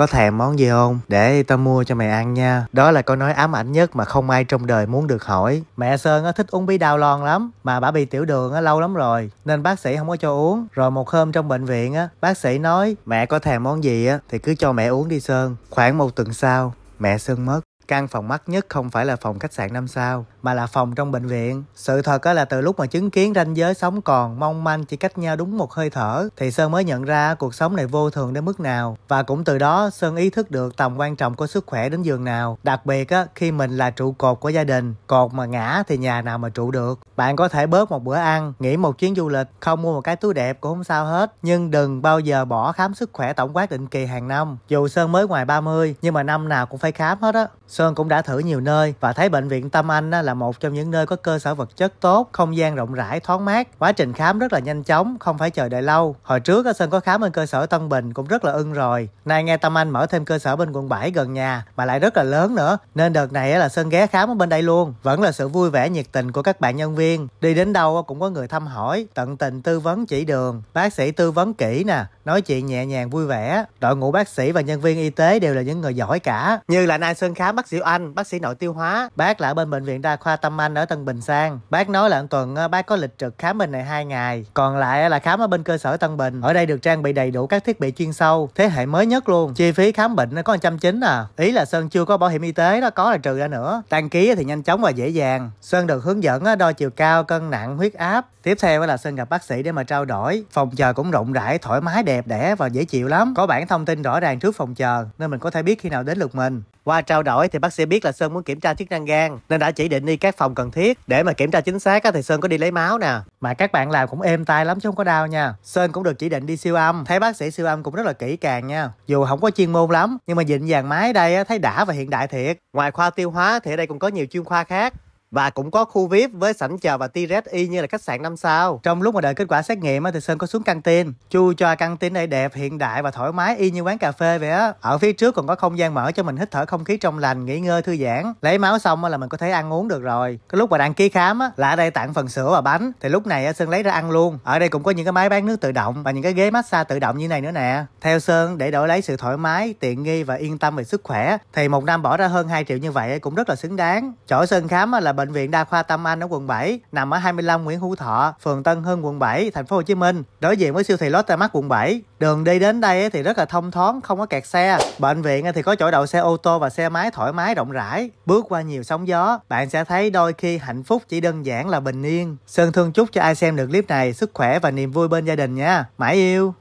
có thèm món gì không để tao mua cho mày ăn nha đó là câu nói ám ảnh nhất mà không ai trong đời muốn được hỏi mẹ sơn á thích uống bí đao lon lắm mà bà bị tiểu đường á lâu lắm rồi nên bác sĩ không có cho uống rồi một hôm trong bệnh viện á bác sĩ nói mẹ có thèm món gì á thì cứ cho mẹ uống đi sơn khoảng một tuần sau mẹ sơn mất Căn phòng mắc nhất không phải là phòng khách sạn 5 sao, mà là phòng trong bệnh viện. Sự thật là từ lúc mà chứng kiến ranh giới sống còn mong manh chỉ cách nhau đúng một hơi thở, thì Sơn mới nhận ra cuộc sống này vô thường đến mức nào. Và cũng từ đó Sơn ý thức được tầm quan trọng của sức khỏe đến giường nào. Đặc biệt á, khi mình là trụ cột của gia đình, cột mà ngã thì nhà nào mà trụ được. Bạn có thể bớt một bữa ăn, nghỉ một chuyến du lịch, không mua một cái túi đẹp cũng không sao hết. Nhưng đừng bao giờ bỏ khám sức khỏe tổng quát định kỳ hàng năm. Dù Sơn mới ngoài 30 nhưng mà năm nào cũng phải khám hết á. Sơn cũng đã thử nhiều nơi và thấy bệnh viện Tâm Anh là một trong những nơi có cơ sở vật chất tốt, không gian rộng rãi, thoáng mát. Quá trình khám rất là nhanh chóng, không phải chờ đợi lâu. Hồi trước Sơn có khám ở cơ sở Tân Bình cũng rất là ưng rồi. Nay nghe Tâm Anh mở thêm cơ sở bên quận 7 gần nhà mà lại rất là lớn nữa. Nên đợt này là Sơn ghé khám ở bên đây luôn. Vẫn là sự vui vẻ nhiệt tình của các bạn nhân viên. Đi đến đâu cũng có người thăm hỏi, tận tình tư vấn chỉ đường. Bác sĩ tư vấn kỹ nè, nói chuyện nhẹ nhàng vui vẻ. Đội ngũ bác sĩ và nhân viên y tế đều là những người giỏi cả. Như là nay Sơn khám bác Diệu Anh, bác sĩ nội tiêu hóa. Bác là ở bên bệnh viện đa khoa Tâm Anh ở Tân Bình Sang. Bác nói là tuần ờ, bác có lịch trực khám bên này hai ngày, còn lại là khám ở bên cơ sở Tân Bình. Ở đây được trang bị đầy đủ các thiết bị chuyên sâu, thế hệ mới nhất luôn. Chi phí khám bệnh nó có 190 à. Ý là Sơn chưa có bảo hiểm y tế nó có là trừ ra nữa. Đăng ký thì nhanh chóng và dễ dàng. Sơn được hướng dẫn ờ, đo chiều cao, cân nặng, huyết áp. Tiếp theo là Sơn gặp bác sĩ để mà trao đổi. Phòng chờ cũng rộng rãi, thoải mái, đẹp đẽ và dễ chịu lắm. Có bản thông tin rõ ràng trước phòng chờ nên mình có thể biết khi nào đến lượt mình. Qua trao đổi thì bác sĩ biết là Sơn muốn kiểm tra chức năng gan nên đã chỉ định đi các phòng cần thiết để mà kiểm tra chính xác á, thì Sơn có đi lấy máu nè. Mà các bạn làm cũng êm tay lắm chứ không có đau nha. Sơn cũng được chỉ định đi siêu âm, thấy bác sĩ siêu âm cũng rất là kỹ càng nha. Dù không có chuyên môn lắm nhưng mà dịnh dàng máy đây á, thấy đã và hiện đại thiệt. Ngoài khoa tiêu hóa thì ở đây cũng có nhiều chuyên khoa khác và cũng có khu VIP với sảnh chờ và T-Rex y như là khách sạn 5 sao. Trong lúc mà đợi kết quả xét nghiệm thì Sơn có xuống căng tin, chu cho căng tin này đẹp, hiện đại và thoải mái y như quán cà phê vậy á. Ở phía trước còn có không gian mở cho mình hít thở không khí trong lành, nghỉ ngơi thư giãn. Lấy máu xong là mình có thể ăn uống được rồi. Cái lúc mà đăng ký khám á là ở đây tặng phần sữa và bánh thì lúc này Sơn lấy ra ăn luôn. Ở đây cũng có những cái máy bán nước tự động và những cái ghế massage tự động như này nữa nè. Theo Sơn để đổi lấy sự thoải mái, tiện nghi và yên tâm về sức khỏe thì một năm bỏ ra hơn 2 triệu như vậy cũng rất là xứng đáng. Chỗ Sơn khám là bệnh viện đa khoa Tâm Anh ở quận 7, nằm ở 25 Nguyễn Hữu Thọ, phường Tân Hưng quận 7, thành phố Hồ Chí Minh, đối diện với siêu thị Lotte Mart quận 7. Đường đi đến đây thì rất là thông thoáng, không có kẹt xe. Bệnh viện thì có chỗ đậu xe ô tô và xe máy thoải mái rộng rãi. Bước qua nhiều sóng gió, bạn sẽ thấy đôi khi hạnh phúc chỉ đơn giản là bình yên. Sơn thương chúc cho ai xem được clip này sức khỏe và niềm vui bên gia đình nha. Mãi yêu.